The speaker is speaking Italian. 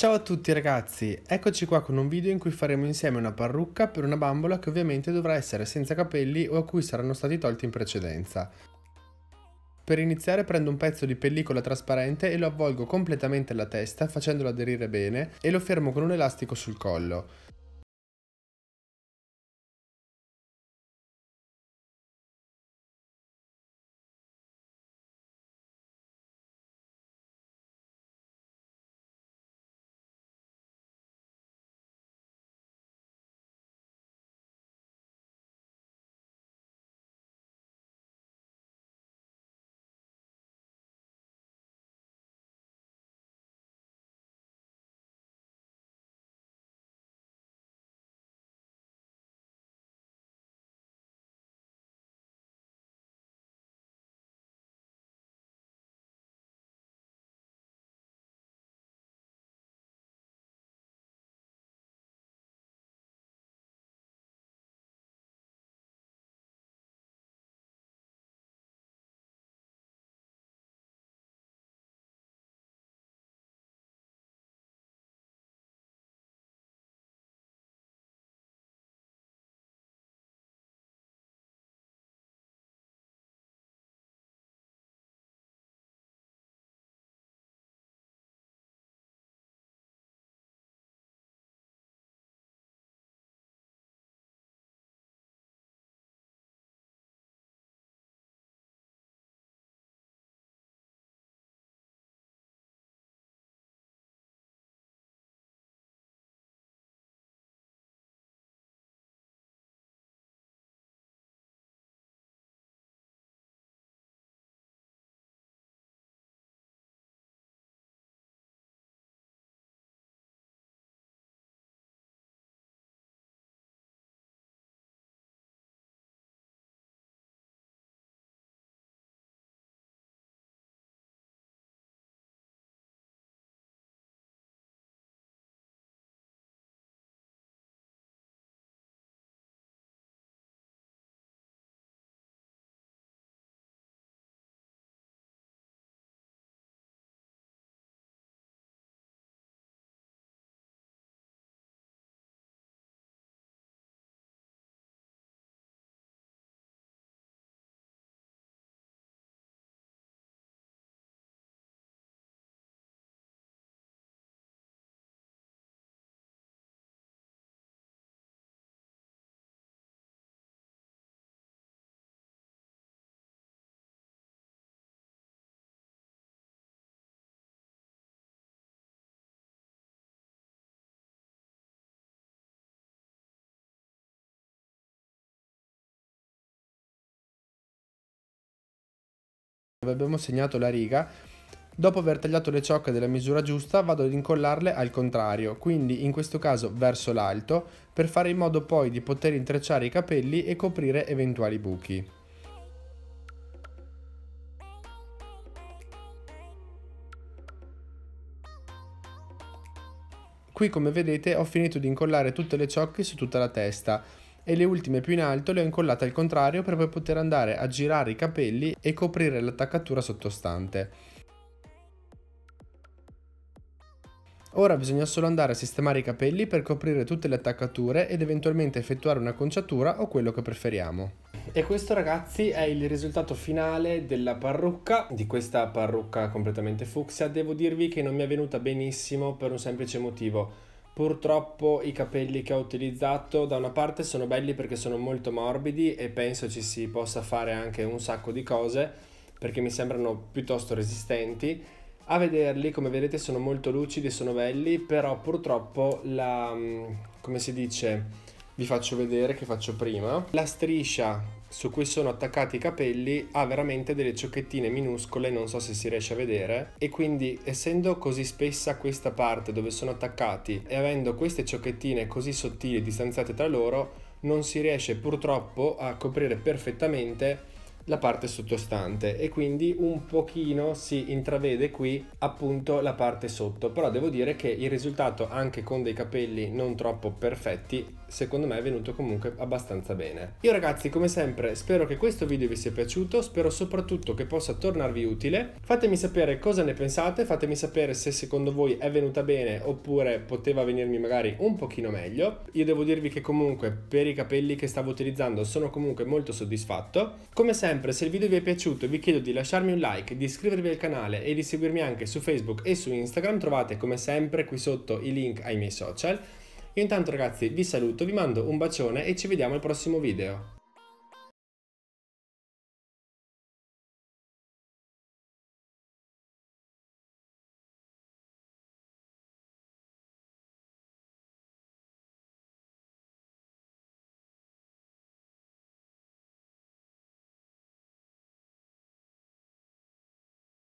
Ciao a tutti ragazzi, eccoci qua con un video in cui faremo insieme una parrucca per una bambola che ovviamente dovrà essere senza capelli o a cui saranno stati tolti in precedenza. Per iniziare prendo un pezzo di pellicola trasparente e lo avvolgo completamente alla testa facendolo aderire bene e lo fermo con un elastico sul collo. dove abbiamo segnato la riga, dopo aver tagliato le ciocche della misura giusta vado ad incollarle al contrario, quindi in questo caso verso l'alto, per fare in modo poi di poter intrecciare i capelli e coprire eventuali buchi. Qui come vedete ho finito di incollare tutte le ciocche su tutta la testa, e le ultime più in alto le ho incollate al contrario per poi poter andare a girare i capelli e coprire l'attaccatura sottostante. Ora bisogna solo andare a sistemare i capelli per coprire tutte le attaccature ed eventualmente effettuare una conciatura o quello che preferiamo. E questo ragazzi è il risultato finale della parrucca, di questa parrucca completamente fucsia. Devo dirvi che non mi è venuta benissimo per un semplice motivo Purtroppo i capelli che ho utilizzato da una parte sono belli perché sono molto morbidi e penso ci si possa fare anche un sacco di cose perché mi sembrano piuttosto resistenti. A vederli come vedete sono molto lucidi, sono belli, però purtroppo la... Mm, come si dice? Vi faccio vedere che faccio prima. La striscia su cui sono attaccati i capelli ha veramente delle ciocchettine minuscole, non so se si riesce a vedere, e quindi essendo così spessa questa parte dove sono attaccati e avendo queste ciocchettine così sottili e distanziate tra loro, non si riesce purtroppo a coprire perfettamente la parte sottostante e quindi un pochino si intravede qui appunto la parte sotto però devo dire che il risultato anche con dei capelli non troppo perfetti secondo me è venuto comunque abbastanza bene io ragazzi come sempre spero che questo video vi sia piaciuto spero soprattutto che possa tornarvi utile fatemi sapere cosa ne pensate fatemi sapere se secondo voi è venuta bene oppure poteva venirmi magari un pochino meglio io devo dirvi che comunque per i capelli che stavo utilizzando sono comunque molto soddisfatto come sempre sempre se il video vi è piaciuto vi chiedo di lasciarmi un like, di iscrivervi al canale e di seguirmi anche su Facebook e su Instagram, trovate come sempre qui sotto i link ai miei social. Io intanto ragazzi vi saluto, vi mando un bacione e ci vediamo al prossimo video.